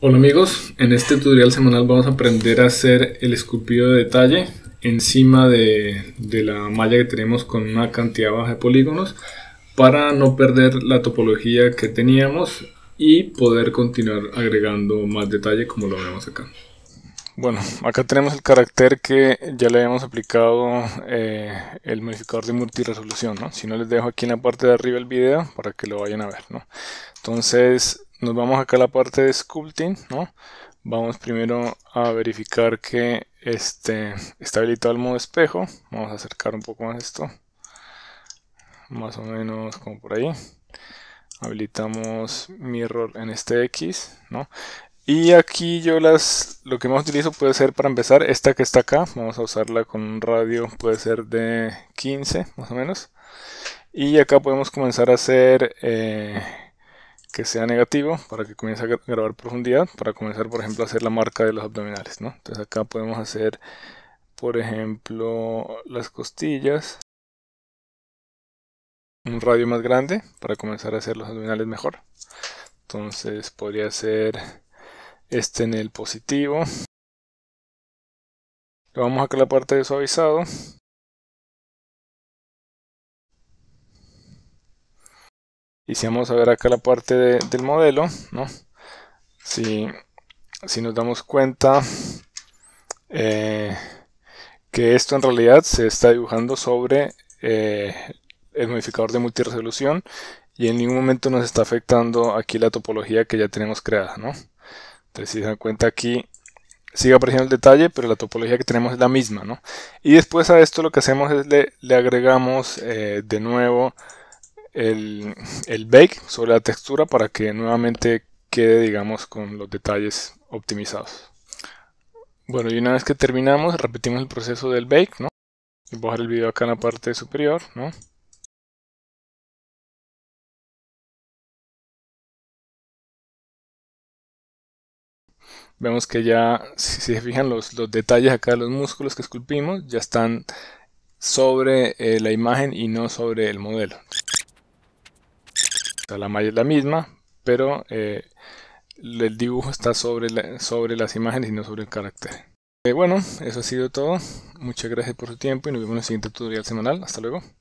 Hola amigos, en este tutorial semanal vamos a aprender a hacer el esculpido de detalle encima de, la malla que tenemos con una cantidad baja de polígonos para no perder la topología que teníamos y poder continuar agregando más detalle como lo vemos acá. Bueno, acá tenemos el carácter que ya le habíamos aplicado eh, el modificador de multiresolución, ¿no? Si no les dejo aquí en la parte de arriba el video para que lo vayan a ver, ¿no? Entonces, nos vamos acá a la parte de sculpting, ¿no? Vamos primero a verificar que este está habilitado el modo espejo. Vamos a acercar un poco más esto. Más o menos como por ahí. Habilitamos mirror en este X, ¿no? Y aquí yo las lo que más utilizo puede ser para empezar esta que está acá. Vamos a usarla con un radio, puede ser de 15 más o menos. Y acá podemos comenzar a hacer... Eh, que sea negativo para que comience a grabar profundidad, para comenzar por ejemplo a hacer la marca de los abdominales, Entonces acá podemos hacer por ejemplo las costillas, un radio más grande para comenzar a hacer los abdominales mejor. Entonces podría ser este en el positivo. vamos acá a la parte de suavizado y si vamos a ver acá la parte del modelo, Si, nos damos cuenta eh, que esto en realidad se está dibujando sobre eh, el modificador de multiresolución y en ningún momento nos está afectando aquí la topología que ya tenemos creada, Entonces si se dan cuenta aquí sigue apareciendo el detalle, pero la topología que tenemos es la misma, ¿no? Y después a esto lo que hacemos es le, agregamos eh, de nuevo el, bake sobre la textura para que nuevamente quede, digamos, con los detalles optimizados. Bueno, y una vez que terminamos, repetimos el proceso del bake, ¿no? Voy a bajar el video acá en la parte superior, ¿no? Vemos que ya, si se fijan los, detalles acá los músculos que esculpimos, ya están sobre eh, la imagen y no sobre el modelo la malla es la misma, pero eh, el dibujo está sobre, sobre las imágenes y no sobre el carácter. Eh, bueno, eso ha sido todo. Muchas gracias por su tiempo y nos vemos en el siguiente tutorial semanal. Hasta luego.